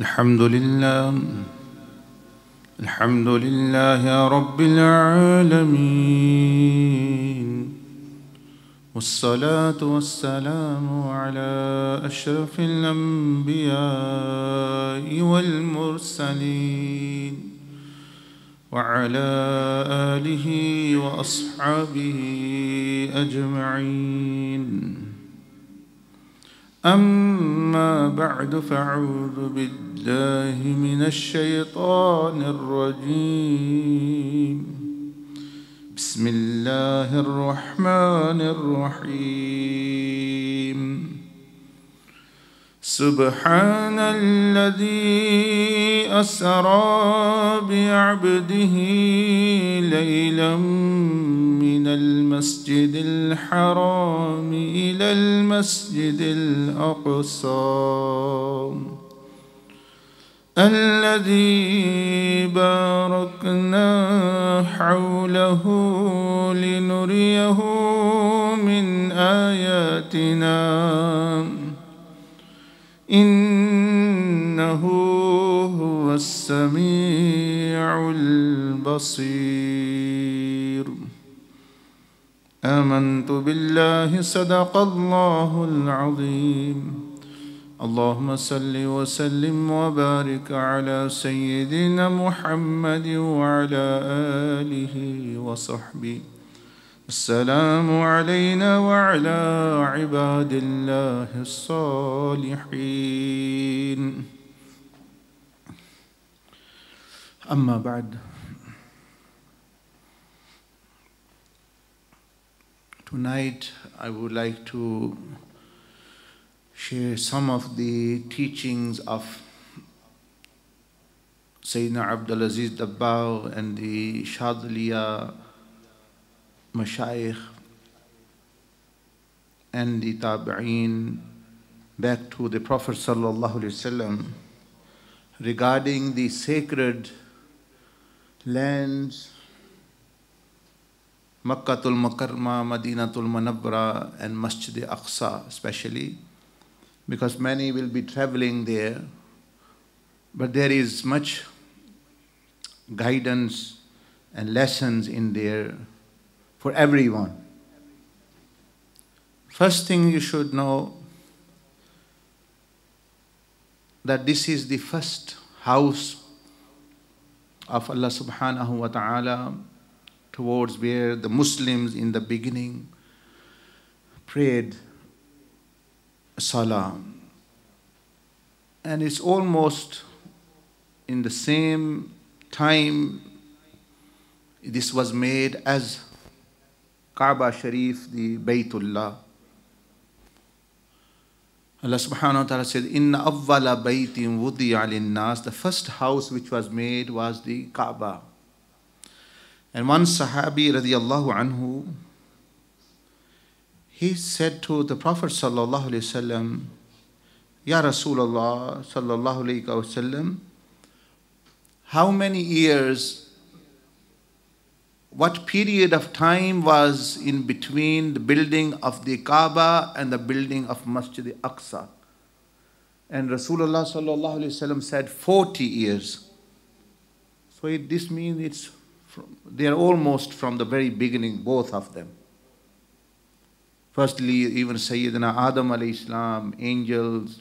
الحمد لله الحمد لله رب العالمين والصلاة والسلام على أشرف الأنبياء والمرسلين وعلى آله وأصحابه أجمعين أما بعد فاعوذ بالله من الشيطان الرجيم بسم الله الرحمن الرحيم سبحان الذي أسرى بعبده ليلا من المسجد الحرام إلى المسجد الأقصى الذي باركنا حوله لنريه من آياتنا إنه هو السميع البصير امنت بالله صدق الله العظيم اللهم صل وسلم وبارك على سيدنا محمد وعلى اله وصحبه السلام علينا وعلى عباد الله الصالحين اما بعد Tonight, I would like to share some of the teachings of Sayyidina Abdulaziz Dabbaw and the Shadliya Mashaykh and the Tabi'een back to the Prophet Sallallahu Alaihi Wasallam regarding the sacred lands Makkatul Makarma, Madinatul Manabra, and Masjid Aqsa, especially, because many will be traveling there. But there is much guidance and lessons in there for everyone. First thing you should know that this is the first house of Allah subhanahu wa ta'ala towards where the Muslims in the beginning prayed salam. And it's almost in the same time this was made as Kaaba Sharif, the Baytullah. Allah subhanahu wa ta'ala said, Inna awwala baytin wudi'a lin-nas. The first house which was made was the Kaaba. And one Sahabi radiallahu anhu, he said to the Prophet sallallahu alaihi wasallam, Ya Rasulullah sallallahu alaihi wasallam, how many years, what period of time was in between the building of the Kaaba and the building of Masjid Aqsa? And Rasulullah sallallahu alaihi wasallam said 40 years. So it, this means it's from, they are almost from the very beginning, both of them. Firstly, even Sayyidina Adam alayhi salam, angels,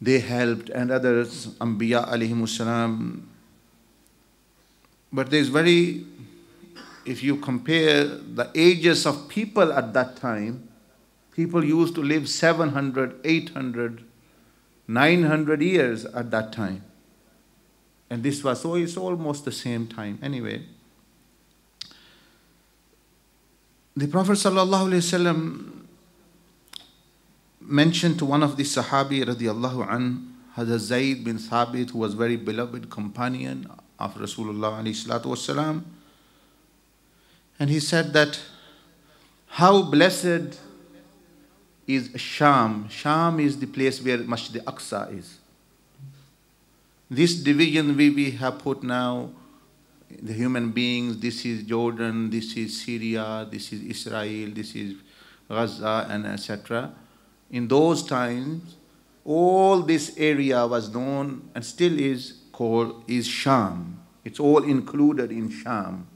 they helped, and others, Anbiya alayhi salam. But there's very, if you compare the ages of people at that time, people used to live 700, 800, 900 years at that time. And this was, so it's almost the same time. Anyway, the Prophet mentioned to one of the Sahabi radiallahu an, Hazrat Zayd bin Thabit, who was very beloved companion of Rasulullah wasalam, and he said that how blessed is Sham. Sham is the place where Masjid Aqsa is. This division we, we have put now, the human beings, this is Jordan, this is Syria, this is Israel, this is Gaza, and etc. In those times, all this area was known and still is called is Sham. It's all included in Sham.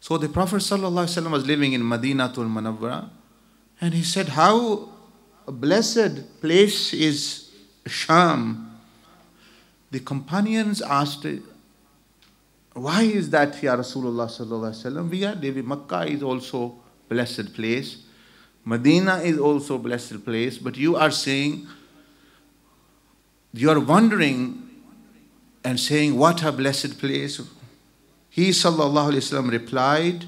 So the Prophet ﷺ was living in Madinatul Manawwara and he said, How blessed place is Sham the companions asked, Why is that, Ya Rasulullah? We are Devi. Makkah is also blessed place. Medina is also blessed place. But you are saying, you are wondering and saying, What a blessed place. He Wasallam replied,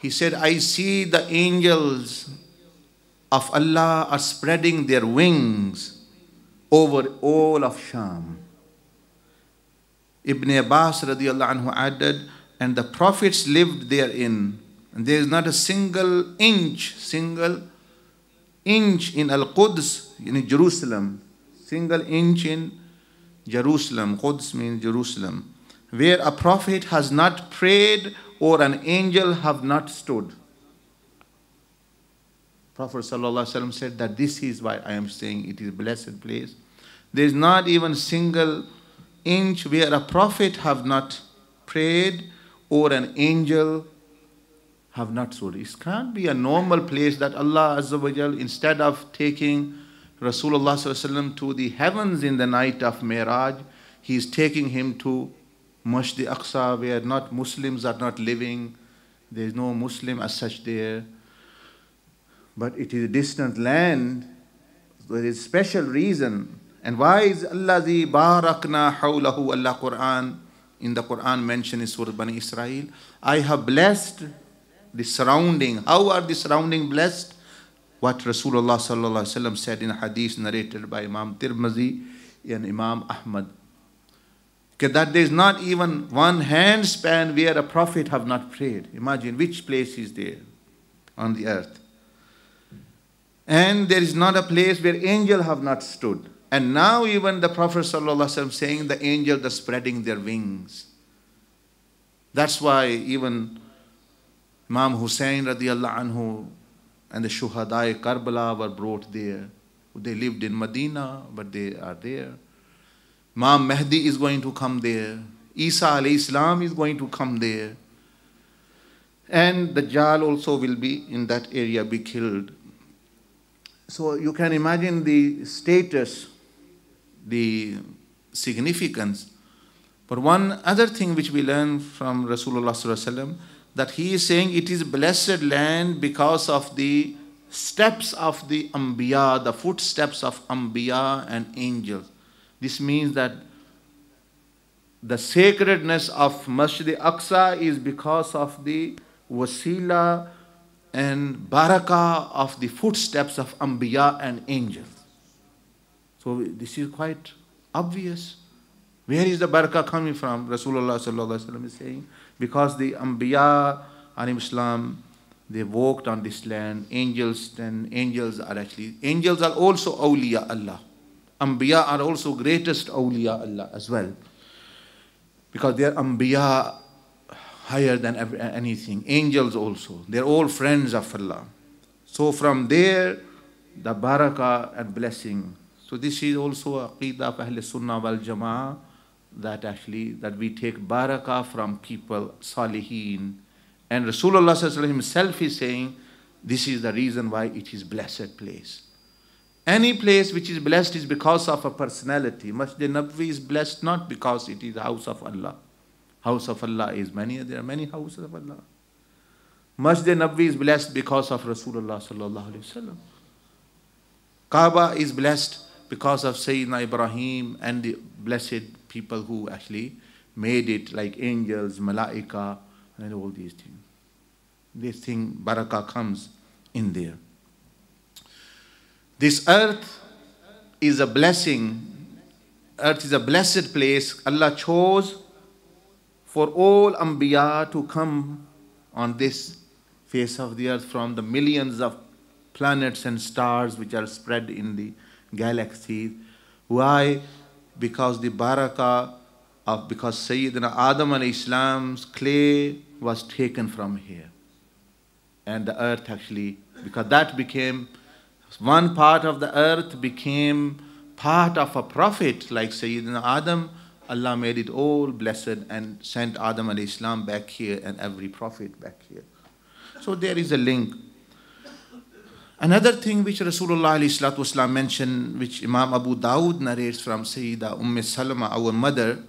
He said, I see the angels of Allah are spreading their wings over all of Sham. Ibn Abbas radiallahu anhu added, and the prophets lived therein. And there is not a single inch, single inch in Al Quds, in Jerusalem, single inch in Jerusalem. Quds means Jerusalem, where a prophet has not prayed or an angel have not stood. Prophet ﷺ said that this is why I am saying it is blessed place. There is not even single inch where a prophet have not prayed or an angel have not stood. It can't be a normal place that Allah Azza wa Jal, instead of taking Rasulullah to the heavens in the night of Miraj, he is taking him to Masjid Aqsa where not Muslims are not living. There is no Muslim as such there but it is a distant land. There is special reason. And why is Allah the barakna hawlahu Allah Quran in the Quran mentioned in Surah Bani Israel? I have blessed the surrounding. How are the surrounding blessed? What Rasulullah sallallahu wasallam said in a hadith narrated by Imam Tirmizi and Imam Ahmad. That there is not even one hand span where a prophet have not prayed. Imagine which place is there on the earth and there is not a place where angel have not stood. And now even the Prophet ﷺ saying the angels are spreading their wings. That's why even Imam Hussein radiallahu anhu and the Shuhada'i Karbala were brought there. They lived in Medina, but they are there. Imam Mahdi is going to come there. Isa alayhi Islam is going to come there. And the Jal also will be in that area, be killed. So you can imagine the status, the significance. But one other thing which we learn from Rasulullah that he is saying it is blessed land because of the steps of the Ambiya, the footsteps of Ambiya and angels. This means that the sacredness of Masjid Aqsa is because of the wasila and barakah of the footsteps of Ambiya and angels. So this is quite obvious. Where is the barakah coming from? Rasulullah is saying, because the Ambiya Islam, they walked on this land, angels and angels are actually, angels are also awliya Allah. Ambiya are also greatest awliya Allah as well. Because they are Ambiya higher than anything. Angels also, they're all friends of Allah. So from there, the barakah and blessing. So this is also a aqeedah of Ahl Sunnah wal Jama'ah that actually that we take barakah from people, salihin. And Rasulullah himself is saying, this is the reason why it is blessed place. Any place which is blessed is because of a personality. Masjid Nabvi is blessed not because it is the house of Allah. House of Allah is many, there are many houses of Allah. Masjid Nabvi is blessed because of Rasulullah sallallahu alaihi wasallam. Kaaba is blessed because of Sayyidina Ibrahim and the blessed people who actually made it like angels, malaika and all these things. This thing, barakah comes in there. This earth is a blessing. Earth is a blessed place. Allah chose for all Anbiya to come on this face of the earth from the millions of planets and stars which are spread in the galaxies. Why? Because the barakah of, because Sayyidina Adam and Islam's clay was taken from here. And the earth actually, because that became, one part of the earth became part of a prophet like Sayyidina Adam Allah made it all blessed and sent Adam and Islam back here and every prophet back here. So there is a link. Another thing which Rasulullah والسلام, mentioned, which Imam Abu Dawud narrates from Sayyida Umm Salama, our mother,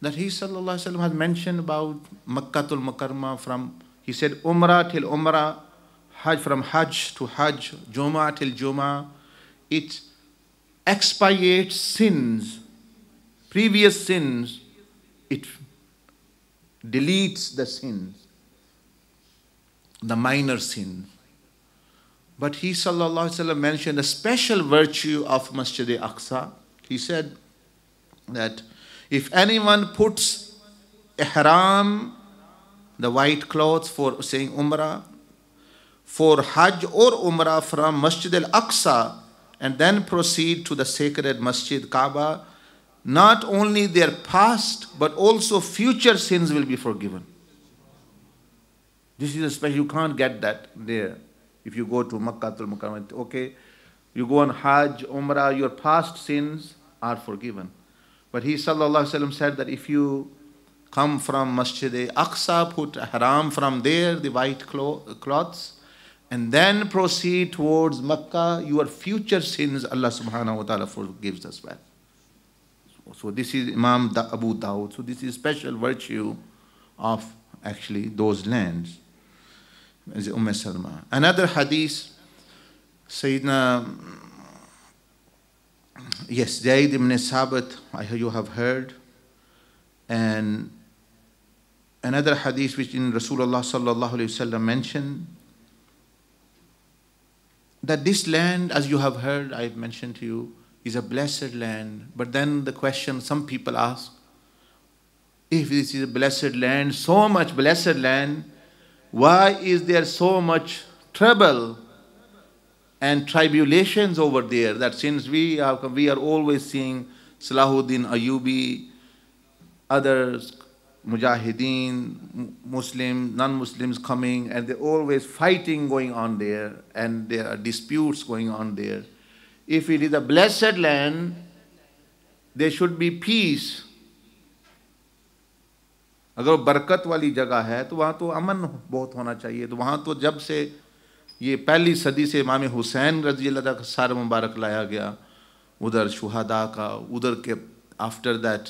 that he وسلم, had mentioned about Makkatul Makarma from, he said, Umrah till Umrah, Hajj from Hajj to Hajj, Joma till Joma. It expiates sins previous sins, it deletes the sins, the minor sins. But he وسلم, mentioned a special virtue of Masjid Aqsa. He said that if anyone puts ihram, the white clothes for saying Umrah, for Hajj or Umrah from Masjid al Aqsa, and then proceed to the sacred Masjid Kaaba, not only their past but also future sins will be forgiven. This is a special, you can't get that there. If you go to Makkah, Mukarramah, okay, you go on Hajj, Umrah, your past sins are forgiven. But he وسلم, said that if you come from Masjid Aqsa, put haram from there, the white cloths, and then proceed towards Makkah, your future sins Allah subhanahu wa ta'ala forgives as well. So this is Imam Abu Dawud. So this is special virtue of actually those lands. Is umm Another hadith, Sayyidina, yes, Zayd ibn Sabit, I hear you have heard. And another hadith which in Rasulullah sallallahu alayhi wasallam mentioned that this land, as you have heard, I've mentioned to you, is a blessed land. But then the question some people ask if this is a blessed land, so much blessed land, why is there so much trouble and tribulations over there? That since we are, we are always seeing Salahuddin Ayubi, others, Mujahideen, Muslim, non-Muslims coming, and they're always fighting going on there, and there are disputes going on there. if it is a blessed land, there should be peace. अगर बरकत वाली जगह है तो वहाँ तो अमन बहुत होना चाहिए तो वहाँ तो जब से ये पहली सदी से इमाम हुसैन रजी अल्लाह का सार मुबारक लाया गया उधर शुहादा का उधर के after that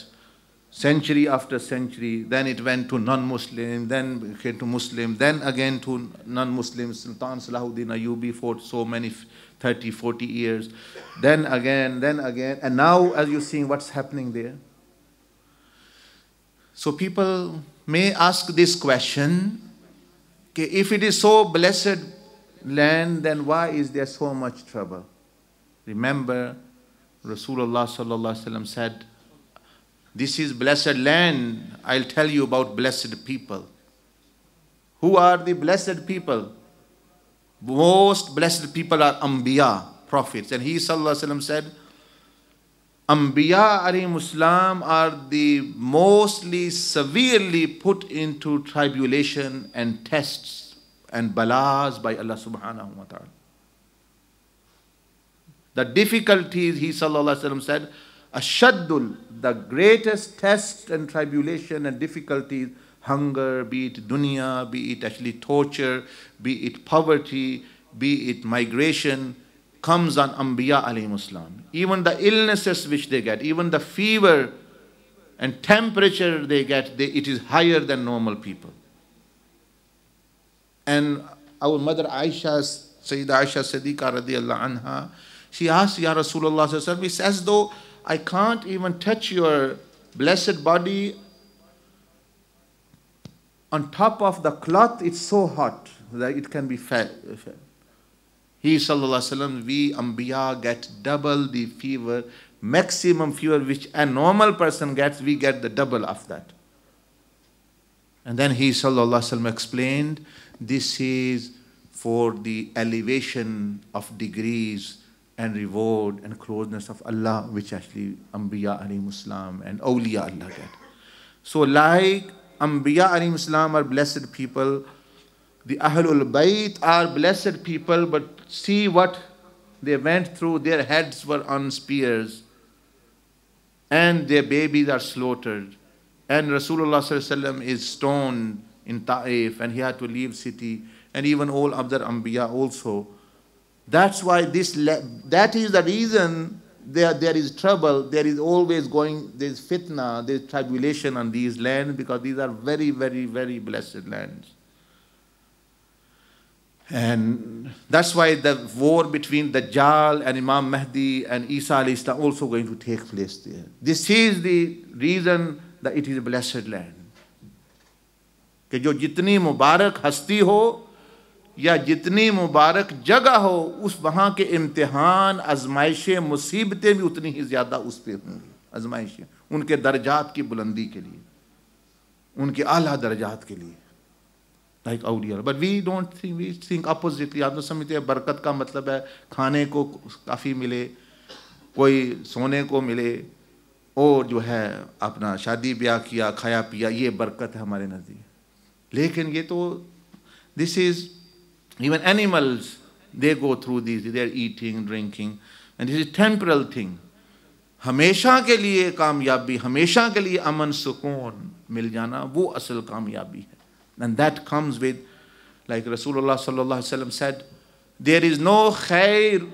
century after century then it went to non Muslim then to Muslim then again to non Muslim sultan Salahuddin Ayyubi fought so many 30, 40 years, then again, then again. And now, as you're seeing what's happening there. So people may ask this question if it is so blessed land, then why is there so much trouble? Remember, Rasulullah said, This is blessed land. I'll tell you about blessed people. Who are the blessed people? Most blessed people are Anbiya, prophets. And he وسلم, said, Anbiya Muslim are the mostly severely put into tribulation and tests and balas by Allah subhanahu wa ta'ala. The difficulties, he وسلم, said, Ashaddul, the greatest test and tribulation and difficulties hunger, be it dunya, be it actually torture, be it poverty, be it migration, comes on Ambiya alayhi Even the illnesses which they get, even the fever and temperature they get, they, it is higher than normal people. And our mother Aisha, Sayyida Aisha Siddiqa radiallahu anha, she asked Ya Rasulullah, He as though I can't even touch your blessed body on top of the cloth, it's so hot that it can be felt. He, sallallahu alaihi wasallam, we Ambiya get double the fever, maximum fever which a normal person gets, we get the double of that. And then he, sallallahu alaihi wasallam, explained this is for the elevation of degrees and reward and closeness of Allah, which actually Ambiya alayhi Muslim and Awliya Allah get. So, like Anbiya alayhi are blessed people. The Ahlul Bayt are blessed people, but see what they went through. Their heads were on spears, and their babies are slaughtered. And Rasulullah is stoned in Ta'if, and he had to leave city, and even all other Anbiya also. That's why this, that is the reason there, there is trouble, there is always going, there is fitna, there is tribulation on these lands because these are very, very, very blessed lands. And that's why the war between Dajjal and Imam Mahdi and Isa is also going to take place there. This is the reason that it is a blessed land. कि जो जितनी मुबारक हस्ती हो या जितनी मुबारक जगह हो उस वहाँ के इम्तहान आजमाइशें मुसीबतें भी उतनी ही ज़्यादा उस पर होंगी आजमाइशें उनके दर्जात की बुलंदी के लिए उनके आला दर्जात के लिए like earlier but we don't think we think oppositely आप तो समझते हैं बरकत का मतलब है खाने को काफ़ी मिले कोई सोने को मिले और जो है अपना शादी ब्याह किया खाया पिया ये बरकत है हमारे नज़दीक लेकिन ये तो this is Even animals, they go through these. They're eating, drinking. And this is a temporal thing. Hamesha ke liye kamyabi, hamesha ke liye aman sukoon mil jana, wo asal kamyabi hai. And that comes with, like Rasulullah sallallahu alayhi wa said, there is no khair,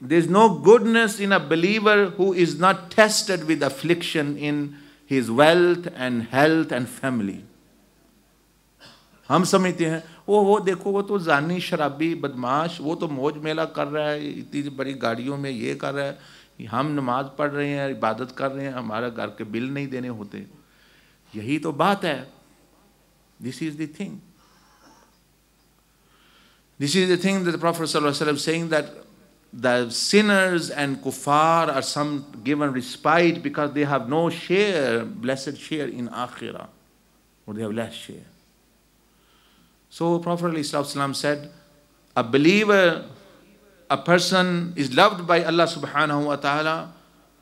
there is no goodness in a believer who is not tested with affliction in his wealth and health and family. हम समझते हैं वो वो देखो वो तो जानी शराबी बदमाश वो तो मौज मेला कर रहा है इतनी बड़ी गाड़ियों में ये कर रहा है हम नमाज पढ़ रहे हैं इबादत कर रहे हैं हमारा घर के बिल नहीं देने होते यही तो बात है this is thing this is thing professor that the sinners and कुफार are some given respite because they have no share blessed share in आखिर और they have less share So Prophet said, a believer, a person is loved by Allah subhanahu wa ta'ala,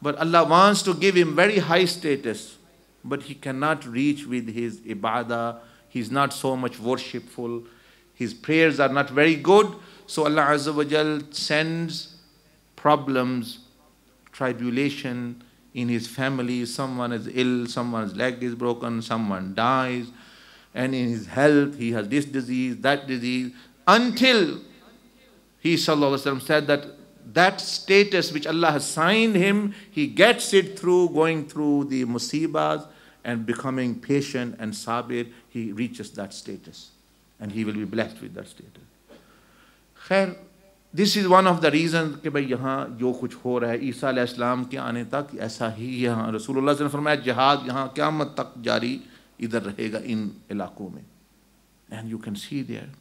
but Allah wants to give him very high status, but he cannot reach with his ibadah, he's not so much worshipful, his prayers are not very good, so Allah Azza wa Jal sends problems, tribulation in his family. Someone is ill, someone's leg is broken, someone dies, and in his health he has this disease, that disease, until he وسلم, said that that status which Allah has signed him, he gets it through going through the musibas and becoming patient and sabir, he reaches that status. And he will be blessed with that status. खैर this is one of the reason कि भाई यहाँ जो कुछ हो रहा है ईसा इस्लाम के आने तक ऐसा ही यहाँ रसूल ने फरमाया जहाद यहाँ क्यामत तक जारी इधर रहेगा इन इलाकों में and you can see there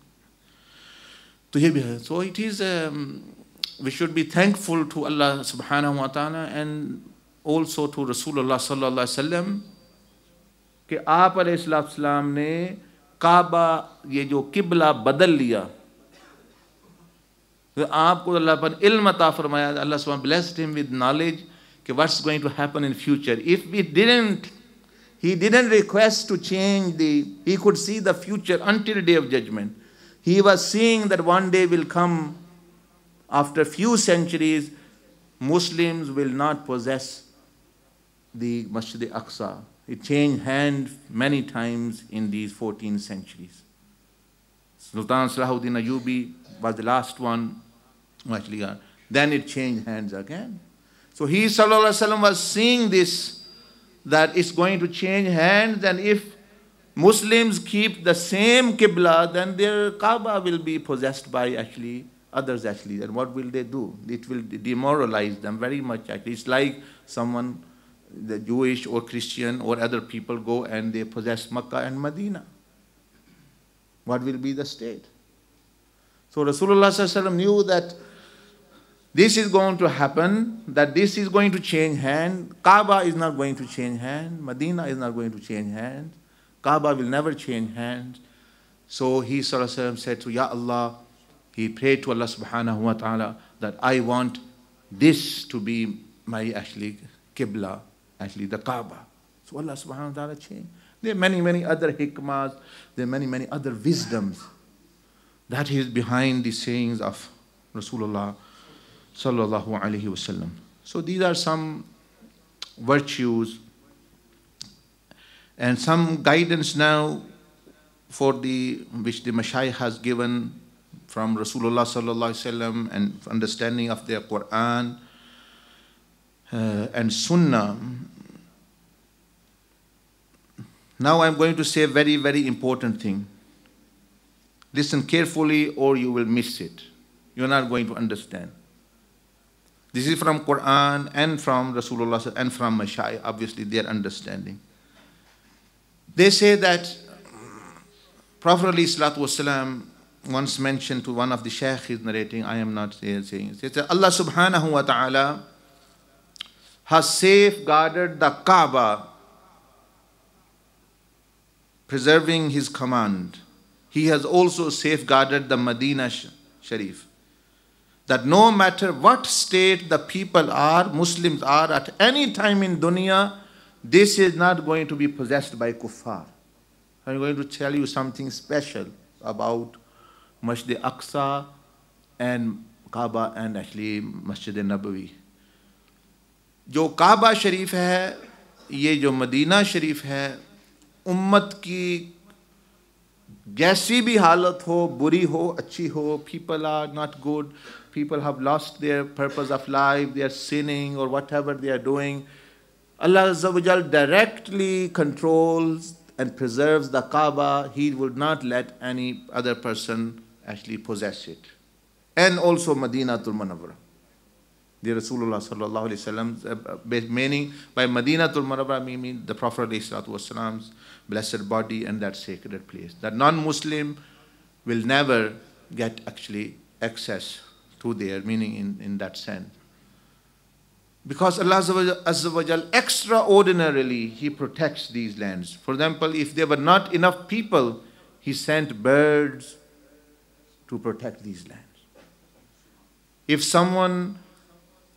तो ये भी है so it is we should be thankful to Allah subhanahu wa ta'ala and also to Rasulullah sallallahu alaihi wasallam कि आप सलाम ने काबा ये जो किबला बदल लिया तो आपको अल्लाह पर इल्म अता फरमाया Allah blessed him with knowledge कि what's going to happen in future if we didn't He didn't request to change the, he could see the future until day of judgment. He was seeing that one day will come, after few centuries, Muslims will not possess the Masjid Aqsa. It changed hand many times in these 14 centuries. Sultan Salahuddin Ayubi was the last one. Then it changed hands again. So he وسلم, was seeing this that it's going to change hands and if Muslims keep the same Qibla, then their Kaaba will be possessed by actually others actually. And what will they do? It will demoralize them very much actually. It's like someone, the Jewish or Christian or other people go and they possess Makkah and Medina. What will be the state? So Rasulullah knew that this is going to happen, that this is going to change hand. Kaaba is not going to change hand. Medina is not going to change hand. Kaaba will never change hand. So he وسلم, said to Ya Allah, he prayed to Allah subhanahu wa ta'ala that I want this to be my actually Qibla, actually the Kaaba. So Allah subhanahu wa ta'ala changed. There are many, many other hikmahs, there are many, many other wisdoms that is behind the sayings of Rasulullah sallallahu alaihi wasallam. So these are some virtues and some guidance now for the which the Mashayikh has given from Rasulullah sallallahu alaihi wasallam and understanding of their Quran uh, and Sunnah. Now I'm going to say a very very important thing. Listen carefully, or you will miss it. You're not going to understand. This is from Quran and from Rasulullah and from Mashai, obviously their understanding. They say that Prophet wasalam, once mentioned to one of the shaykh is narrating, I am not saying, says that Allah subhanahu wa ta'ala has safeguarded the Kaaba, preserving his command. He has also safeguarded the Medina Sharif. that no matter what state the people are, Muslims are at any time in dunya, this is not going to be possessed by kuffar. I'm going to tell you something special about Masjid Aqsa and Kaaba and actually Masjid Nabawi. जो काबा शरीफ है ये जो Medina शरीफ है उम्मत की जैसी भी हालत हो बुरी हो अच्छी हो people are not good people have lost their purpose of life they are sinning और whatever they are doing Allah वजल directly controls and preserves the Kaaba he would not let any other person actually possess it and also Medina तुलमनवरा the Rasulullah sallallahu alayhi wasallam, meaning by Madinatul Marabra, meaning the Prophet sallallahu blessed body and that sacred place. The non-Muslim will never get actually access to there, meaning in, in that sense. Because Allah Azza wa Jal, extraordinarily, He protects these lands. For example, if there were not enough people, He sent birds to protect these lands. If someone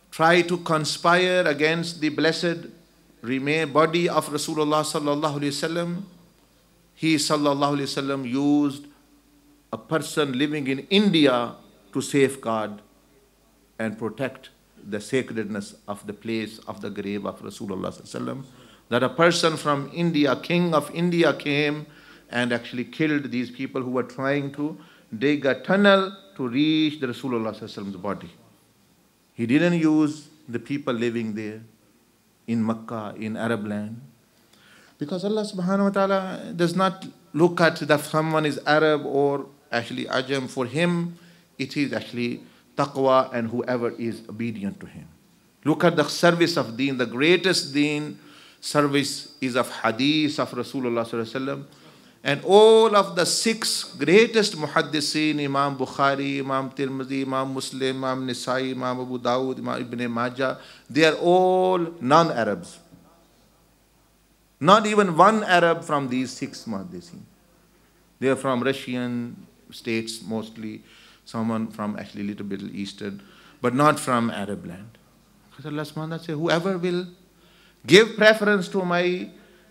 tried to conspire against the blessed remain body of Rasulullah sallallahu alaihi wasallam. He sallallahu alaihi wasallam used a person living in India to safeguard and protect the sacredness of the place of the grave of Rasulullah sallallahu that a person from India, king of India came and actually killed these people who were trying to dig a tunnel to reach the Rasulullah's body. He didn't use the people living there in Makkah, in Arab land. Because Allah subhanahu wa ta'ala does not look at that someone is Arab or actually Ajam. For him, it is actually taqwa and whoever is obedient to him. Look at the service of deen. The greatest deen service is of hadith of Rasulullah sallallahu and all of the six greatest muhaddiseen, Imam Bukhari, Imam Tirmidhi, Imam Muslim, Imam Nisai, Imam Abu Dawud, Imam Ibn Majah, they are all non-Arabs. Not even one Arab from these six muhaddiseen. They are from Russian states mostly, someone from actually little bit eastern, but not from Arab land. So Allah subhanahu says, whoever will give preference to my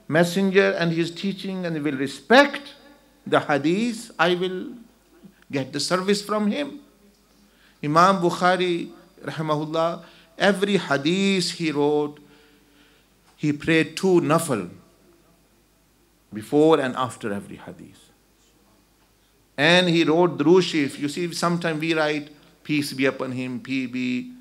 messenger and his teaching and will respect the hadith, I will get the service from him. Imam Bukhari, Rahmahullah, every hadith he wrote, he prayed two nafal before and after every hadith. And he wrote Drushif. You see, sometimes we write peace be upon him, P B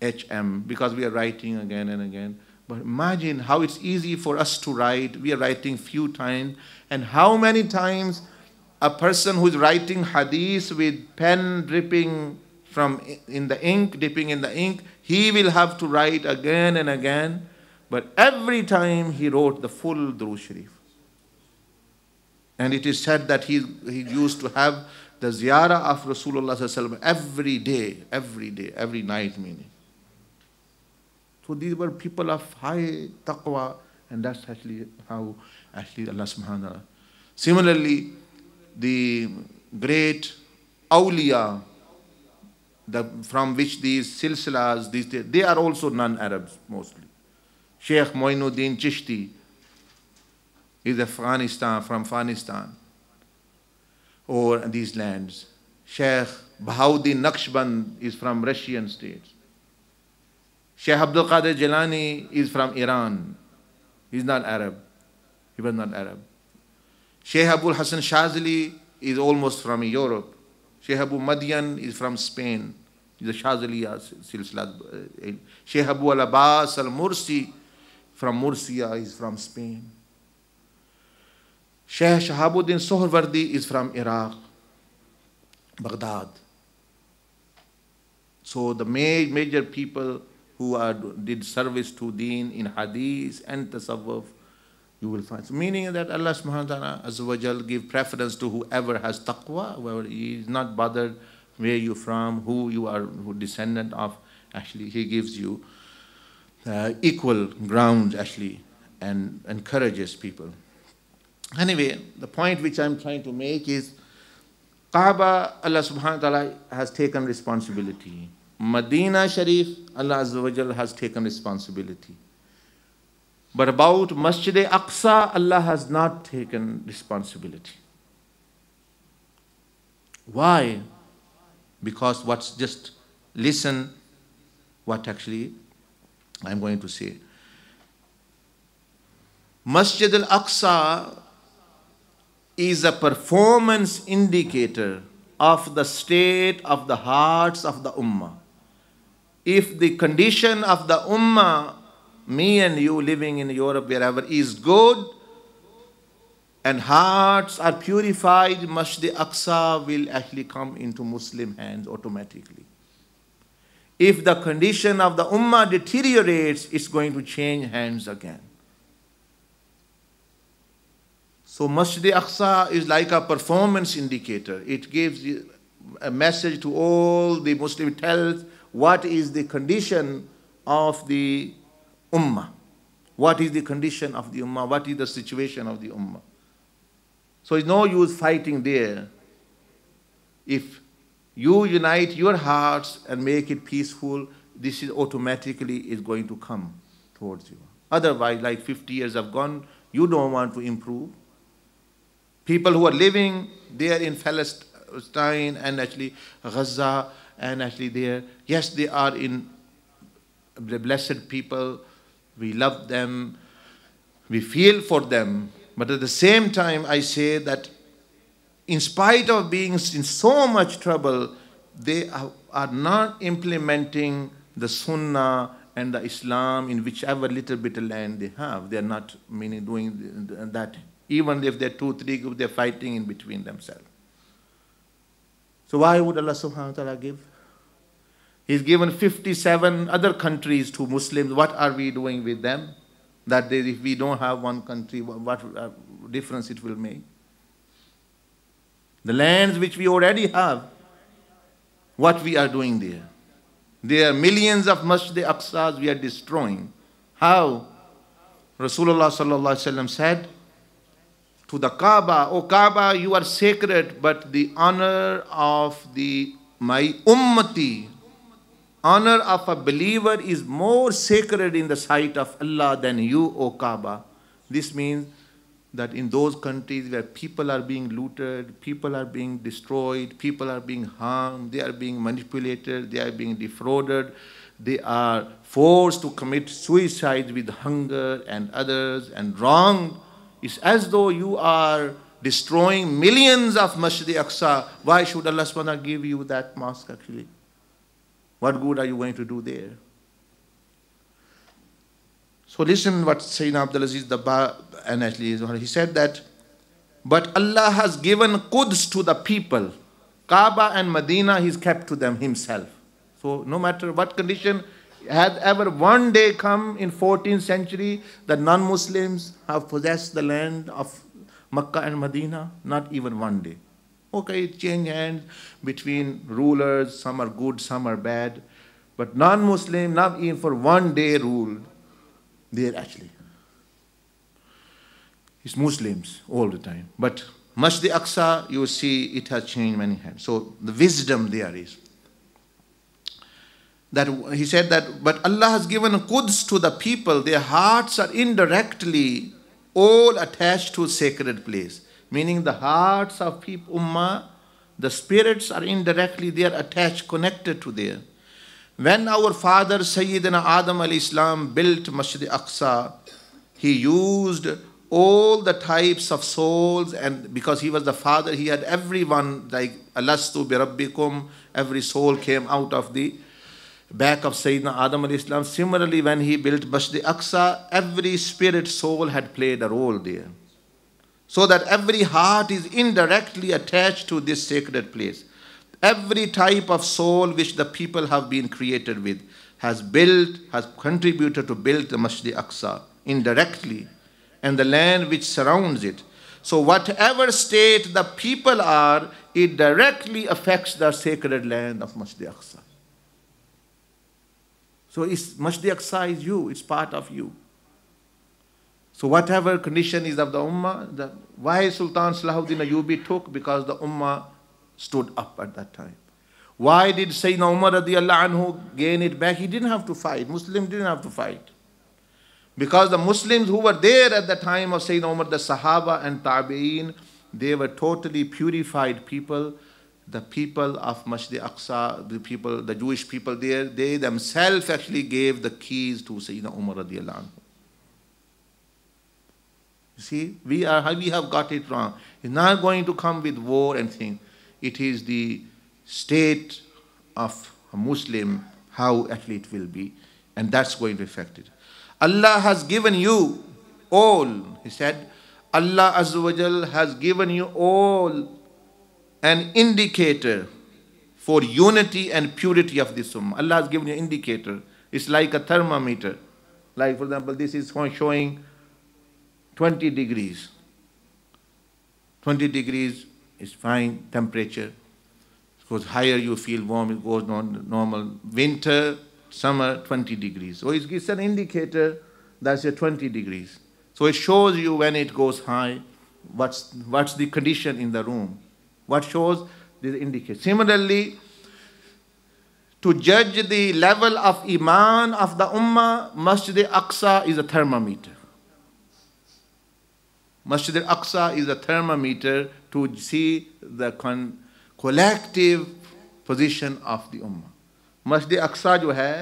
H M, because we are writing again and again. But imagine how it's easy for us to write. We are writing few times. And how many times a person who's writing hadith with pen dripping from in the ink, dipping in the ink, he will have to write again and again. But every time he wrote the full Duru Sharif. And it is said that he, he used to have the ziyarah of Rasulullah every day, every day, every night meaning. So these were people of high taqwa, and that's actually how actually Allah subhanahu wa ta'ala. Similarly, the great awliya the, from which these silsilas, these, they are also non-Arabs mostly. Sheikh Moinuddin Chishti is Afghanistan, from Afghanistan, or these lands. Sheikh Bahauddin Naqshband is from Russian states. Shaykh Abdul Qadir Jilani is from Iran. He's not Arab. He was not Arab. Shaykh Abul Hassan Shazili is almost from Europe. Sheikh Abu Madian is from Spain. He's a Shaziliya silsilat. Uh, Shaykh Abu Al Abbas Al Mursi from Murcia is from Spain. Shaykh Shahabuddin Sohrwardi is from Iraq, Baghdad. So the major people who are, did service to deen in hadith and tasawwuf, you will find. So meaning that Allah subhanahu wa ta'ala azza give preference to whoever has taqwa, whoever he is not bothered where you're from, who you are, who descendant of. Actually, he gives you uh, equal grounds actually and encourages people. Anyway, the point which I'm trying to make is Kaaba, Allah subhanahu wa ta'ala has taken responsibility. Medina Sharif, Allah Azza has taken responsibility. But about Masjid al Aqsa, Allah has not taken responsibility. Why? Because what's just listen what actually I'm going to say. Masjid al Aqsa is a performance indicator of the state of the hearts of the Ummah if the condition of the ummah, me and you living in Europe, wherever, is good, and hearts are purified, Masjid Aqsa will actually come into Muslim hands automatically. If the condition of the Ummah deteriorates, it's going to change hands again. So Masjid Aqsa is like a performance indicator. It gives a message to all the Muslim, tells what is the condition of the ummah. What is the condition of the ummah? What is the situation of the ummah? So it's no use fighting there. If you unite your hearts and make it peaceful, this is automatically is going to come towards you. Otherwise, like 50 years have gone, you don't want to improve. People who are living there in Palestine and actually Gaza, and actually there, yes, they are in the blessed people. We love them. We feel for them. But at the same time, I say that in spite of being in so much trouble, they are not implementing the sunnah and the Islam in whichever little bit of land they have. They are not meaning doing that, even if they're two, three groups, they're fighting in between themselves. So why would Allah subhanahu wa ta'ala give? He's given 57 other countries to Muslims. What are we doing with them? That they, if we don't have one country, what, what uh, difference it will make? The lands which we already have, what we are doing there? There are millions of Masjid Aqsas we are destroying. How? Rasulullah sallallahu said to the Kaaba, O Kaaba, you are sacred, but the honor of the my ummati, honor of a believer is more sacred in the sight of Allah than you, O Kaaba. This means that in those countries where people are being looted, people are being destroyed, people are being harmed, they are being manipulated, they are being defrauded, they are forced to commit suicide with hunger and others and wrong. It's as though you are destroying millions of Masjid Aqsa. Why should Allah subhanahu give you that mosque actually? What good are you going to do there? So listen what Sayyidina Abdulaziz Dabba and actually he said that, but Allah has given Quds to the people. Kaaba and Medina he's kept to them himself. So no matter what condition, had ever one day come in 14th century that non-Muslims have possessed the land of Makkah and Medina? Not even one day. Okay, it changed hands between rulers, some are good, some are bad. But non-Muslim, not even for one day rule, are actually. It's Muslims all the time. But Masjid Aqsa, you see, it has changed many hands. So the wisdom there is. That he said that, but Allah has given Quds to the people. Their hearts are indirectly all attached to sacred place meaning the hearts of people, ummah, the spirits are indirectly there attached, connected to there. When our father Sayyidina Adam al-Islam built Masjid Aqsa, he used all the types of souls and because he was the father, he had everyone like Alastu birabbikum, every soul came out of the back of Sayyidina Adam al-Islam. Similarly, when he built Masjid Aqsa, every spirit soul had played a role there so that every heart is indirectly attached to this sacred place. Every type of soul which the people have been created with has built, has contributed to build the Masjid Aqsa indirectly and the land which surrounds it. So, whatever state the people are, it directly affects the sacred land of Masjid Aqsa. So, it's, Masjid Aqsa is you, it's part of you. So whatever condition is of the Ummah, the, why Sultan Salahuddin Ayyubi took? Because the Ummah stood up at that time. Why did Sayyidina Umar radiallahu anhu gain it back? He didn't have to fight. Muslims didn't have to fight. Because the Muslims who were there at the time of Sayyidina Umar, the Sahaba and Tabi'een, they were totally purified people. The people of Masjid Aqsa, the people, the Jewish people there, they themselves actually gave the keys to Sayyidina Umar radiallahu anhu. See, we, are, we have got it wrong. It's not going to come with war and things. It is the state of a Muslim, how actually it will be. And that's going to affect it. Allah has given you all, he said, Allah Azza has given you all an indicator for unity and purity of this ummah. Allah has given you an indicator. It's like a thermometer. Like, for example, this is showing 20 degrees. 20 degrees is fine temperature. Because higher you feel warm, it goes on normal. Winter, summer, 20 degrees. So it's an indicator that's your 20 degrees. So it shows you when it goes high, what's, what's the condition in the room. What shows this indicator. Similarly, to judge the level of Iman of the Ummah, Masjid Aqsa is a thermometer. Masjid al-Aqsa is a thermometer to see the collective position of the उम्मा Masjid Aqsa जो है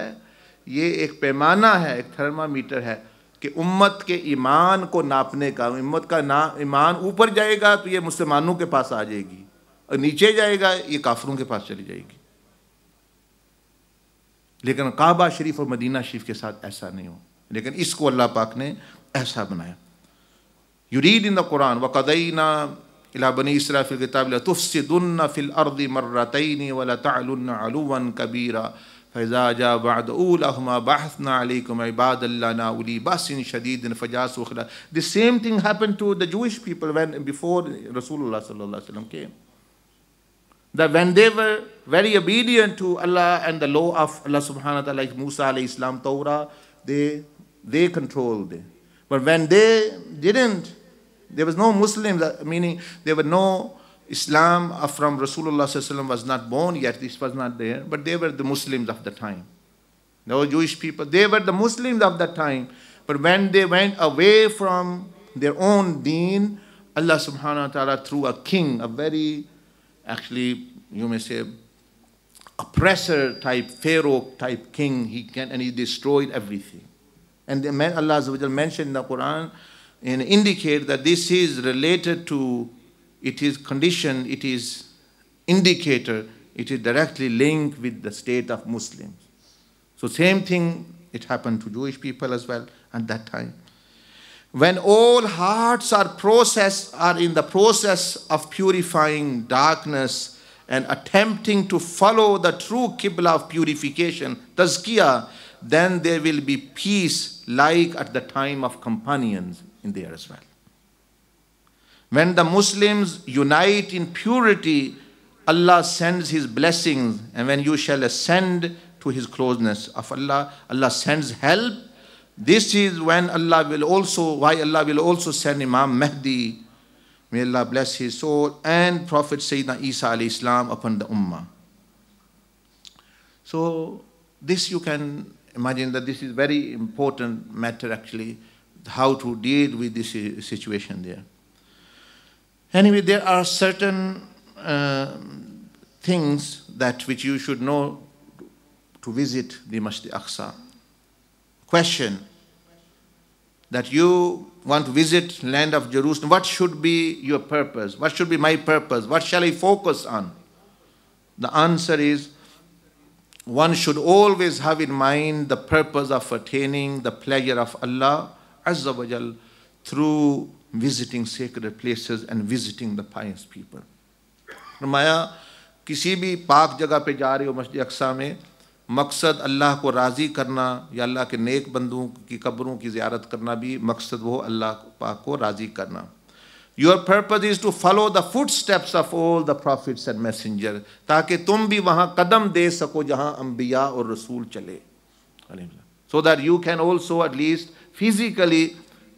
ये एक पैमाना है एक thermometer है कि उम्मत के ईमान को नापने का उम्मत का ना ईमान ऊपर जाएगा तो ये मुसलमानों के पास आ जाएगी और नीचे जाएगा ये काफरों के पास चली जाएगी लेकिन काबा शरीफ और मदीना शरीफ के साथ ऐसा नहीं हो लेकिन इसको अल्लाह पाक ने ऐसा बनाया يريد ان القران وَقَضَيْنَا إِلَى بَنِي إِسْرَائِيلَ فِي الْكِتَابِ لَتُفْسِدُنَّ فِي الْأَرْضِ مَرَّتَيْنِ ولا تعلن عَلُوًّا كَبِيرًا فإذا جاء بعد أولهما بعثنا عليكم عباد لنا ولي بأس شديد فجاسوا خلال The same thing happened to the Jewish people when before Rasulullah sallallahu alaihi wasallam came. That when they were very obedient to Allah and the law of Allah subhanahu wa ta'ala like Musa alayhi salam Torah, they, they controlled. it But when they didn't, There was no Muslims, meaning there were no Islam from Rasulullah was not born yet, this was not there, but they were the Muslims of the time. No Jewish people, they were the Muslims of that time. But when they went away from their own deen, Allah subhanahu wa ta'ala through a king, a very, actually, you may say, oppressor type, pharaoh type king, he can, and he destroyed everything. And the man, Allah mentioned in the Quran and indicate that this is related to, it is condition, it is indicator, it is directly linked with the state of Muslims. So same thing, it happened to Jewish people as well at that time. When all hearts are process are in the process of purifying darkness and attempting to follow the true Qibla of purification, tazkiyah, then there will be peace like at the time of companions in there as well. When the Muslims unite in purity, Allah sends His blessings, and when you shall ascend to His closeness of Allah, Allah sends help. This is when Allah will also, why Allah will also send Imam Mahdi, may Allah bless his soul, and Prophet Sayyidina Isa alayhi Islam upon the Ummah. So, this you can imagine that this is very important matter actually how to deal with this situation there. Anyway, there are certain uh, things that which you should know to visit the Masjid Aqsa. Question that you want to visit land of Jerusalem, what should be your purpose? What should be my purpose? What shall I focus on? The answer is one should always have in mind the purpose of attaining the pleasure of Allah Azza wa Jal through visiting sacred places and visiting the pious people. फरमाया किसी भी पाक जगह पे जा रहे हो मस्जिद अक्सा में मकसद अल्लाह को राज़ी करना या अल्लाह के नेक बंदों की कब्रों की ज्यारत करना भी मकसद वो अल्लाह पाक को राज़ी करना your purpose is to follow the footsteps of all the prophets and messenger ताकि तुम भी वहाँ कदम दे सको जहाँ अम्बिया और रसूल चले so that you can also at least physically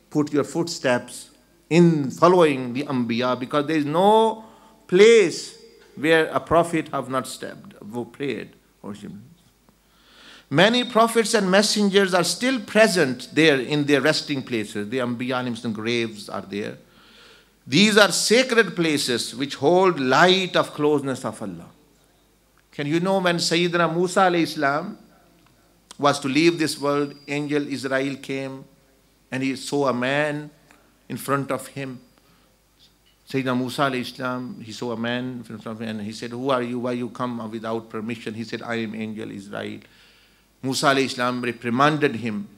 put your footsteps in following the Ambiya because there is no place where a prophet have not stepped, who prayed. Many prophets and messengers are still present there in their resting places. The Ambiya graves are there. These are sacred places which hold light of closeness of Allah. Can you know when Sayyidina Musa alayhi was to leave this world, angel Israel came and he saw a man in front of him. Sayyidina Musa al-Islam, he saw a man in front of him and he said, who are you? Why you come without permission? He said, I am angel Israel. Musa al-Islam reprimanded him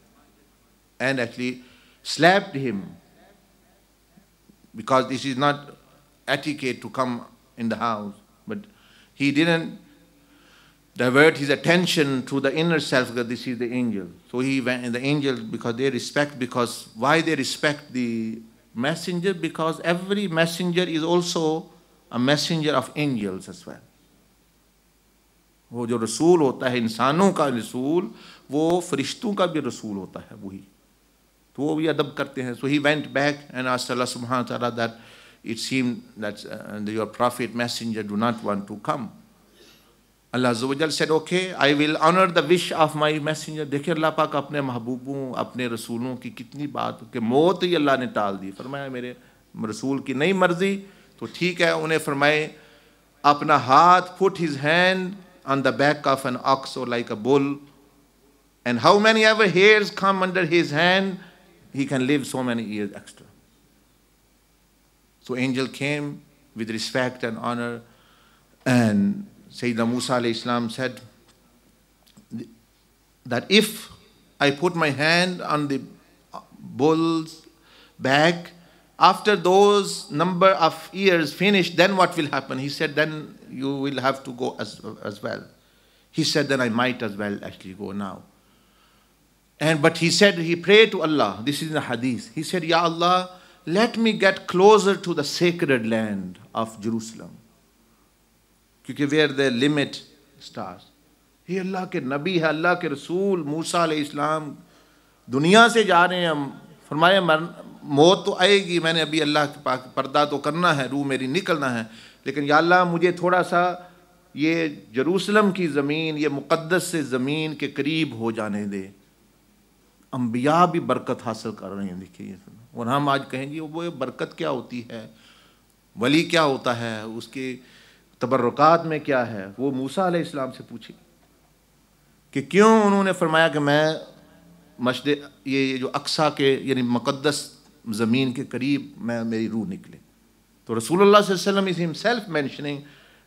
and actually slapped him because this is not etiquette to come in the house. But he didn't divert his attention to the inner self because this is the angel. So he went, and the angel, because they respect, because why they respect the messenger? Because every messenger is also a messenger of angels as well. वो जो रसूल होता है इंसानों का रसूल वो फरिश्तों का भी रसूल होता है वही तो वो भी अदब करते हैं so he went back and आसल्ला सुबहान that it seem that your prophet messenger do not want to come Allah जवजल said okay I will honour the wish of my messenger देखे अल्लाह पाक अपने महबूबों अपने रसूलों की कितनी बात कि मौत ही अल्लाह ने टाल दी फरमाया मेरे रसूल की नई मर्जी तो ठीक है उन्हें फरमाए अपना हाथ put his hand on the back of an ox और like a bull and how many ever hair come under his hand he can live so many year extra so angel came with respect and honour and Sayyidina Musa Islam said that if I put my hand on the bull's back, after those number of years finished, then what will happen? He said, then you will have to go as, as well. He said, then I might as well actually go now. And but he said, he prayed to Allah. This is in the hadith. He said, Ya Allah, let me get closer to the sacred land of Jerusalem. क्योंकि where the limit starts ये Allah के नबी है अल्लाह के रसूल मूसा इस्लाम दुनिया से जा रहे हैं हम फरमाए मर मौत तो आएगी मैंने अभी अल्लाह के पास पर्दा तो करना है रूह मेरी निकलना है लेकिन या अल्लाह मुझे थोड़ा सा ये जरूसलम की ज़मीन ये मुक़दस से ज़मीन के करीब हो जाने दे अम्बिया भी बरकत हासिल कर रहे हैं देखिए और हम आज कहेंगे वो बरकत क्या होती है वली क्या होता है उसके तबर्रकात में क्या है वो मूसा इस्लाम से पूछी कि क्यों उन्होंने फरमाया कि मैं मशद ये जो अक्सा के यानी मुक़दस ज़मीन के करीब मैं मेरी रूह निकले तो रसूलुल्लाह सल्लल्लाहु अलैहि वसल्लम is himself mentioning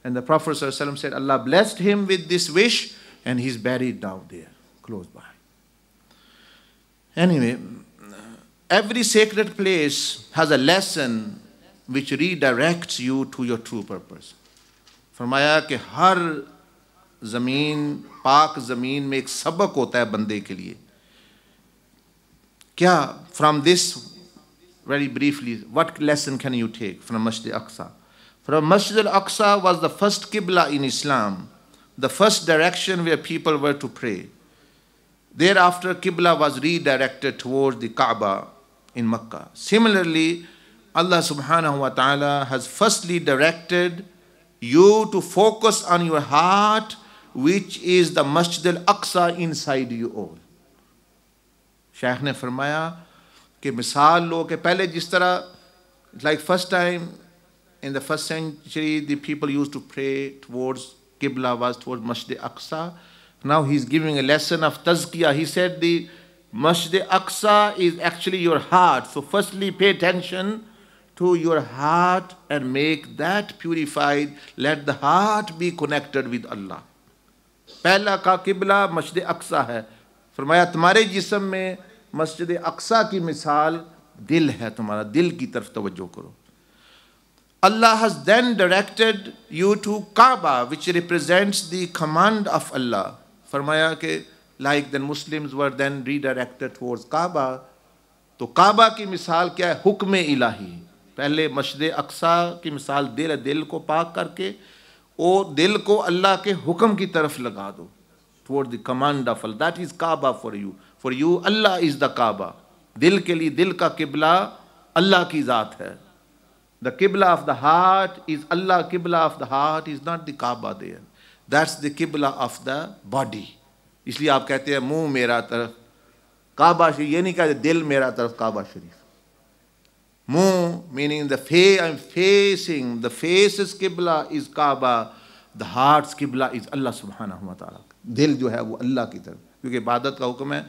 and the सल्लल्लाहु अलैहि वसल्लम said Allah blessed him with this wish and he is buried down there close by anyway every sacred place has a lesson which redirects you to your true purpose फरमाया कि हर ज़मीन पाक ज़मीन में एक सबक होता है बंदे very briefly, what lesson can you take from Masjid Aqsa? From Masjid Aqsa was the first Qibla in Islam, the first direction where people were to pray. Thereafter, Qibla was redirected towards the Kaaba in Mecca. Similarly, Allah subhanahu wa ta'ala has firstly directed you to focus on your heart, which is the Masjid al Aqsa inside you all. Shaykh ne firmaya ke misal lo ke pehle jis tarah, like first time in the first century, the people used to pray towards Qibla was towards Masjid al Aqsa. Now he's giving a lesson of tazkiyah. He said the Masjid al Aqsa is actually your heart. So firstly, pay attention. to your heart and make that purified. Let the heart be connected with Allah. पहला का किबला मस्जिद अक्सा है फरमाया तुम्हारे जिसम में मस्जिद अक्सा की मिसाल दिल है तुम्हारा दिल की तरफ तवज्जो करो Allah has then directed you to Kaaba, which represents the command of Allah. फरमाया कि like then Muslims were then redirected towards Kaaba. तो काबा की मिसाल क्या है हुक्म इलाही पहले मशद अक्सा की मिसाल दिल है दिल को पाक करके वो दिल को अल्लाह के हुक्म की तरफ लगा दो toward the command of Allah that is Kaaba for you for you Allah is the Kaaba दिल के लिए दिल का किबला अल्लाह की ज़ात है द किबला of the heart is Allah किबला of the heart is not the Kaaba there that's the किबला ऑफ द बॉडी इसलिए आप कहते हैं मुंह मेरा तरफ काबा शरीफ ये नहीं कहते दिल मेरा तरफ काबा शरीफ Mu, meaning the face, I'm facing, the face is Qibla, is Kaaba, the heart's Qibla is Allah subhanahu wa ta'ala. दिल जो है वो अल्लाह की तरफ क्योंकि इबादत का हुक्म है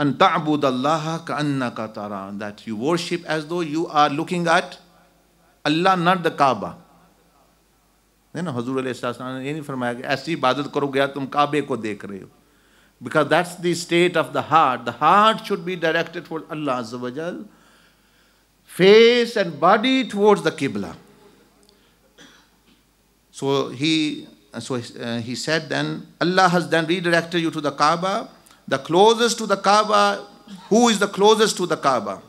अन ताबूद अल्लाह का अन्ना का तारा that you worship as though you are looking at Allah not the Kaaba है ना हजूर ने ये नहीं फरमाया कि ऐसी इबादत करोगे यार तुम काबे को देख रहे हो because that's the state of the heart the heart should be directed for Allah face and body towards the Qibla. So he, uh, so uh, he said then, Allah has then redirected you to the Kaaba. The closest to the Kaaba, who is the closest to the Kaaba?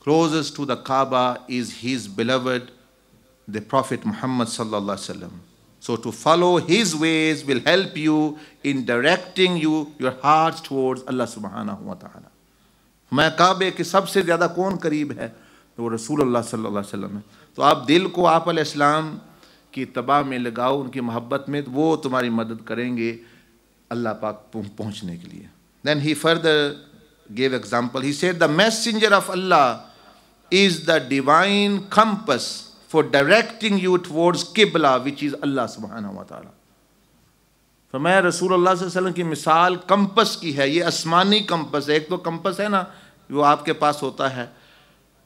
Closest to the Kaaba is his beloved, the Prophet Muhammad sallallahu alaihi wasallam. So to follow his ways will help you in directing you, your hearts towards Allah subhanahu wa ta'ala. मैं काबे के सबसे ज़्यादा कौन करीब है तो वो रसूल अल्लाह सल्लल्लाहु अलैहि वसल्लम है तो आप दिल को आप इस्लाम की तबाह में लगाओ उनकी मोहब्बत में तो वो तुम्हारी मदद करेंगे अल्लाह पाक पहुँचने के लिए then he further gave example he said the messenger of Allah is the divine compass for directing you towards किबला which is Allah subhanahu wa तो मैं रसूल अल्लाह वसल्लम की मिसाल कंपस की है ये आसमानी कंपस है एक तो कंपस है ना वो आपके पास होता है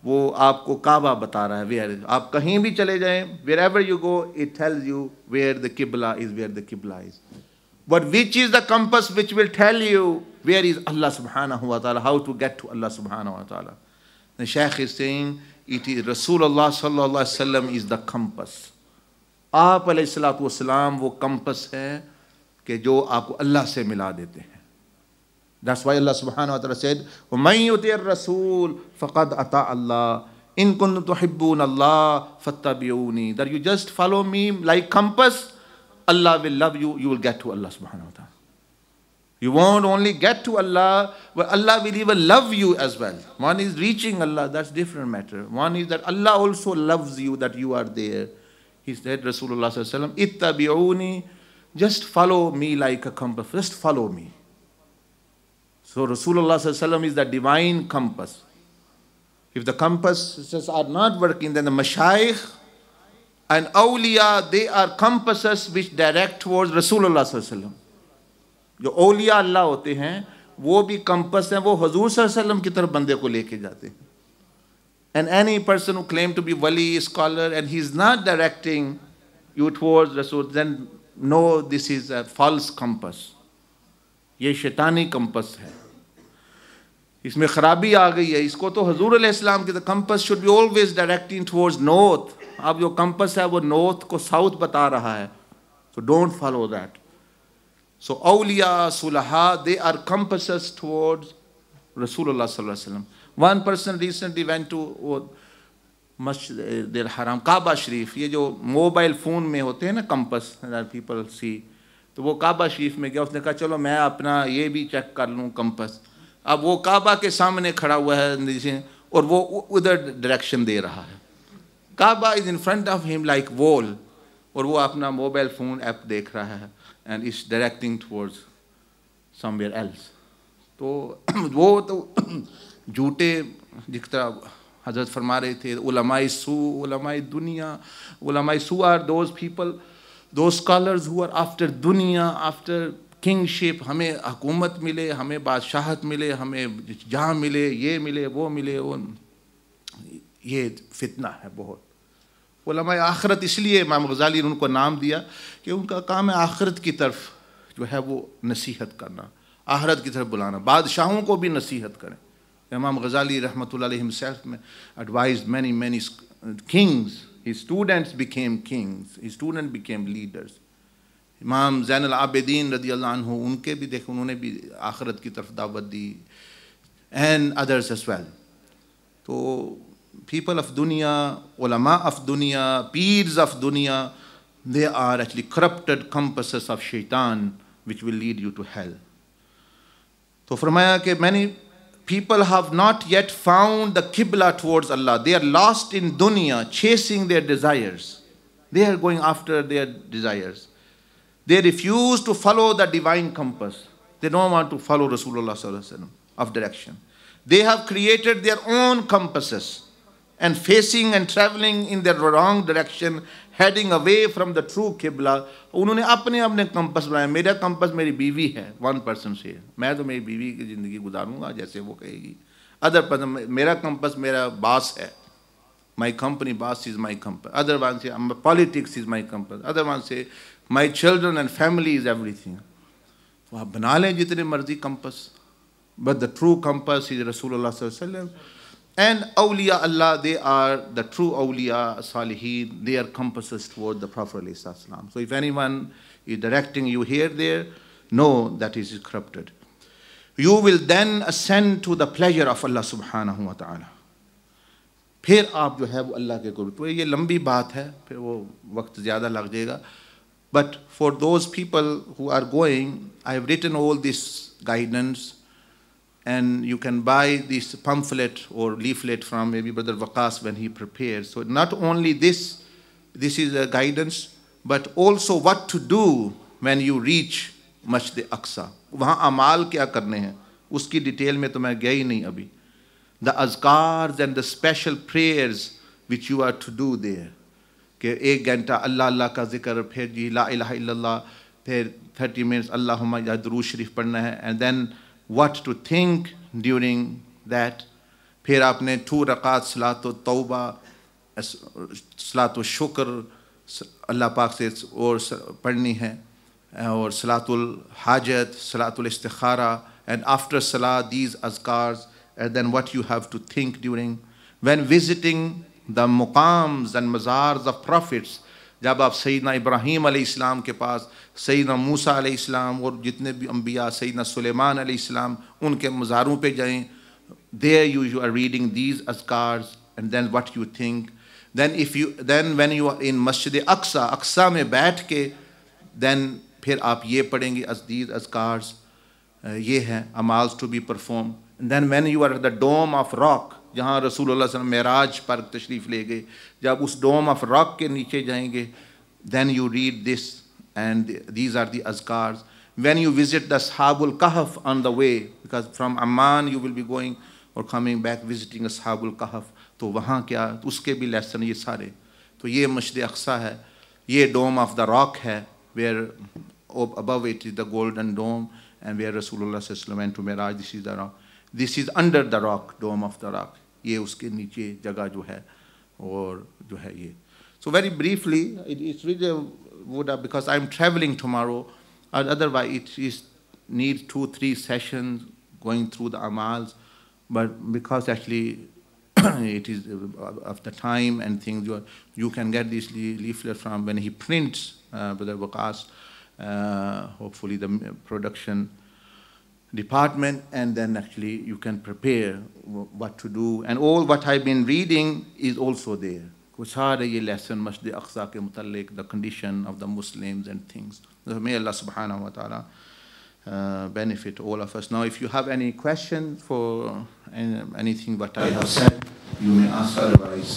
वो आपको काबा बता रहा है वेयर आप कहीं भी चले जाएं wherever you go it tells you where the किबला इज वेयर द किबला is but which is the compass which will tell you where is Allah सुबहाना हुआ ताला how to get to Allah सुबहाना हुआ ताला शेख इज सेइंग इट इज रसूल अल्लाह सल्लल्लाहु अलैहि वसल्लम इज द कंपस आप सलात वसलाम वो कंपस है कि जो आपको अल्लाह से मिला देते हैं That's why Allah subhanahu wa ta'ala said, وَمَنْ يُطِعِ الرَّسُولِ فَقَدْ أَطَاعَ اللَّهِ إِن كُنْتُمْ تُحِبُّونَ اللَّهَ فَاتَّبِعُونِي That you just follow me like compass, Allah will love you, you will get to Allah subhanahu wa ta'ala. You won't only get to Allah, but Allah will even love you as well. One is reaching Allah, that's different matter. One is that Allah also loves you, that you are there. He said, Rasulullah sallallahu alayhi wa sallam, ittabi'uni, just follow me like a compass, just follow me. So Rasulullah is the divine compass. If the compasses are not working, then the mashayikh and awliya, they are compasses which direct towards Rasulullah Jo awliya Allah hote hain, wo bhi compass hain, wo Huzur sallam ki taraf bande ko leke jate And any person who claims to be wali, scholar, and he's not directing you towards Rasul, then no, this is a false compass. ये शैतानी compass है इसमें ख़राबी आ गई है इसको तो हजूर अलैहिस्सलाम की compass should be always directing towards north अब जो कंपस है वो नॉर्थ को साउथ बता रहा है तो डोंट फॉलो दैट सो औलिया सुलहा दे आर कंपस टूवर्ड्स रसूल वसल्लम one person recently went to वो मस्जिद हराम काबा शरीफ ये जो मोबाइल फ़ोन में होते हैं ना कंपस पीपल सी तो वो काबा शरीफ में गया उसने कहा चलो मैं अपना ये भी चेक कर लूँ कंपस अब वो काबा के सामने खड़ा हुआ है और वो उधर डायरेक्शन दे रहा है Kaaba is in front of him like wall और वो अपना मोबाइल फ़ोन ऐप देख रहा है and is directing towards somewhere else तो वो तो झूठे जिस तरह हजरत फरमा रहे थे उलमाई सू उलमाई दुनिया उलमाई सू आर दोज पीपल दो स्कॉलर्स हुआ आफ्टर दुनिया आफ्टर किंगशिप हमें हकूमत मिले हमें बादशाहत मिले हमें जहाँ मिले ये मिले वो मिले वो ये फितना है बहुत उलमा आखरत इसलिए इमाम गजाली ने उनको नाम दिया कि उनका काम है आखरत की तरफ जो है वो नसीहत करना आहरत की तरफ बुलाना बादशाहों को भी नसीहत करें इमाम गजाली रहमत सेल्फ में advise many many kings His students became kings. His students became leaders. इमाम जैन आबिदीन रदी अल्लाह उनके भी देखे उन्होंने भी आखरत की तरफ दावत दी एंड अदर्स एस वेल तो पीपल ऑफ दुनिया ओलमा ऑफ दुनिया पीर्स ऑफ दुनिया they are actually corrupted compasses of शैतान which will lead you to hell तो फरमाया कि मैंने people have not yet found the Qibla towards Allah. They are lost in dunya, chasing their desires. They are going after their desires. They refuse to follow the divine compass. They don't want to follow Rasulullah of direction. They have created their own compasses and facing and traveling in the wrong direction heading away from the true किबला उन्होंने अपने अपने compass बनाए मेरा compass मेरी बीवी है one person से मैं तो मेरी बीवी की ज़िंदगी गुजारूंगा जैसे वो कहेगी अदर पर्सन मेरा कंपस मेरा बास है my company boss is my compass other one politics is my compass my compass. Other one say, my children and family is तो आप बना लें जितने मर्जी compass but the true compass is रसूल And awliya Allah, they are the true awliya, salihin, are compasses toward the Prophet ﷺ. So if anyone is directing you here, there, know that is corrupted. You will then ascend to the pleasure of Allah subhanahu wa ta'ala. फिर आप जो है वो अल्लाह के गुरु तो ये लंबी बात है फिर वो वक्त ज़्यादा लग जाएगा But for those people who are going, I have written all this guidance and you can buy this pamphlet or leaflet from maybe Brother Vakas when he prepares. So not only this, this is a guidance, but also what to do when you reach मस्जिद aqsa वहाँ अमाल क्या करने हैं उसकी detail में तो मैं गया ही नहीं अभी The azkars and the special prayers which you are to do there. कि एक घंटा अल्लाह अल्लाह का जिक्र फिर जी ला इला फिर thirty minutes अल्लाह या दरू शरीफ पढ़ना है and then what to think during that फिर आपने टू रकात सलात तौबा सलात शुक्र अल्लाह पाक से और पढ़नी है और सलातुल हाजत सलातुल इस्तारा एंड आफ्टर सलाह दीज अजकार and then what you have to think during when visiting the मुकाम्स एंड मज़ार्स ऑफ प्रॉफिट्स जब आप सईदना इब्राहीम के पास सईद मूसा आलाम और जितने भी अम्बिया सईद सलेमान आलाम उनके मज़ारों पर जाएँ they you you are reading these असकार्स and then what you think then if you then when you are in Masjid Aqsa Aqsa में बैठ के दैन फिर आप ये पढ़ेंगे अजदीज़ अजकार ये हैं अमाज to be perform then when you are the dome of rock जहाँ रसूल महराज पर तशरीफ़ ले गए जब उस डोम ऑफ रॉक के नीचे जाएंगे then you read this and these are the azkars. When you visit the Ashabul Kahf on the way, because from Amman you will be going और कमिंग बैक विजिटिंग असहाबुल कहफ तो वहाँ क्या तो उसके भी लेसन ये सारे तो ये मशद अक्सा है ये डोम ऑफ द रॉक है where above it is the golden dome and where रसूलम एंड टू मेराज this is the rock this is under the rock dome of the rock ये उसके नीचे जगह जो है और जो है ये so very briefly it's would have, because I'm traveling tomorrow, uh, otherwise it is need two, three sessions going through the amals, but because actually it is uh, of the time and things, you, are, you can get this leaflet from when he prints, uh, Brother Waqas, uh, hopefully the production department and then actually you can prepare what to do and all what I've been reading is also there वो सारे ये lesson मस्जिद Aqsa के मतलब the condition of the Muslims and things may Allah सुबहाना व ताला benefit all of us. Now, if you have any questions for uh, anything what I have said, you may ask otherwise.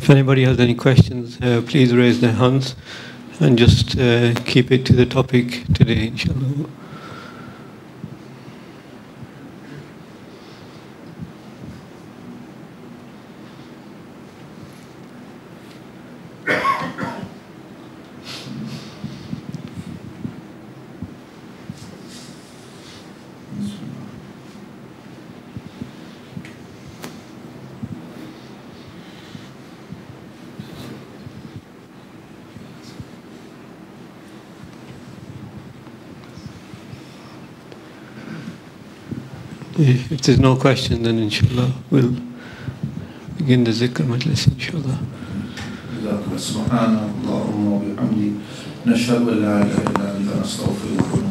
If anybody has any questions, uh, please raise their hands and just uh, keep it to the topic today, inshallah. If there's no question, then inshallah we'll begin the zikr majlis inshallah. نشهد ان لا اله الا انت نستغفرك